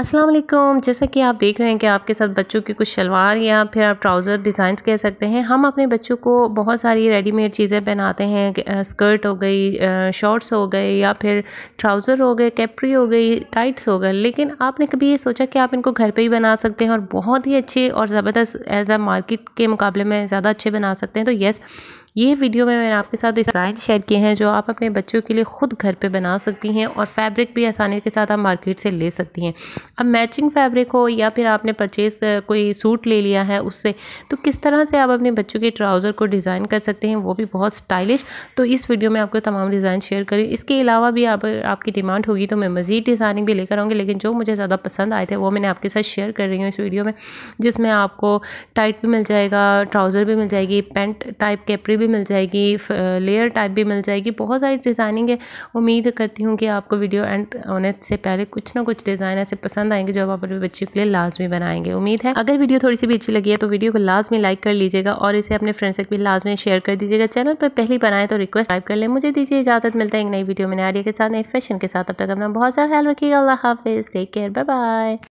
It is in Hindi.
अस्सलाम वालेकुम जैसा कि आप देख रहे हैं कि आपके साथ बच्चों की कुछ शलवार या फिर आप ट्राउज़र डिज़ाइंस कह सकते हैं हम अपने बच्चों को बहुत सारी रेडीमेड चीज़ें पहनाते हैं स्कर्ट हो गई शॉर्ट्स हो गए या फिर ट्राउज़र हो गए कैपरी हो गई टाइट्स हो गए लेकिन आपने कभी ये सोचा कि आप इनको घर पर ही बना सकते हैं और बहुत ही अच्छे और ज़बरदस्त एज अ मार्केट के मुकाबले में ज़्यादा अच्छे बना सकते हैं तो येस ये वीडियो में मैंने आपके साथ डिज़ाइन शेयर किए हैं जो आप अपने बच्चों के लिए ख़ुद घर पे बना सकती हैं और फैब्रिक भी आसानी के साथ आप मार्केट से ले सकती हैं अब मैचिंग फैब्रिक हो या फिर आपने परचेज़ कोई सूट ले लिया है उससे तो किस तरह से आप अपने बच्चों के ट्राउज़र को डिज़ाइन कर सकते हैं वो भी बहुत स्टाइलिश तो इस वीडियो में आपको तमाम डिज़ाइन शेयर करी इसके अलावा भी आप आपकी डिमांड होगी तो मैं मज़ीद डिज़ाइनिंग भी लेकर आऊँगी लेकिन जो मुझे ज़्यादा पसंद आए थे वो मैंने आपके साथ शेयर कर रही हूँ इस वीडियो में जिसमें आपको टाइट भी मिल जाएगा ट्राउज़र भी मिल जाएगी पेंट टाइप कैपरी भी मिल जाएगी लेयर टाइप भी मिल जाएगी बहुत सारी डिज़ाइनिंग है उम्मीद करती हूँ कि आपको वीडियो एंड होने से पहले कुछ ना कुछ डिज़ाइन ऐसे पसंद आएंगे जो आप अपने बच्चों के लिए लाजमी बनाएंगे उम्मीद है अगर वीडियो थोड़ी सी भी अच्छी लगी है तो वीडियो को लाजमी लाइक कर लीजिएगा और इसे अपने फ्रेंड्स तक भी लाजमी शेयर कर दीजिएगा चैनल पर पहली बनाए तो रिक्वेस्ट टाइप कर लें मुझे दीजिए इजाज़त मिलता है एक नई वीडियो में आइडिया के साथ नए फैशन के साथ अब तक अपना बहुत सारा ख्याल रखिएगा अल्लाह हाफिज़ टेक केयर बाय बाय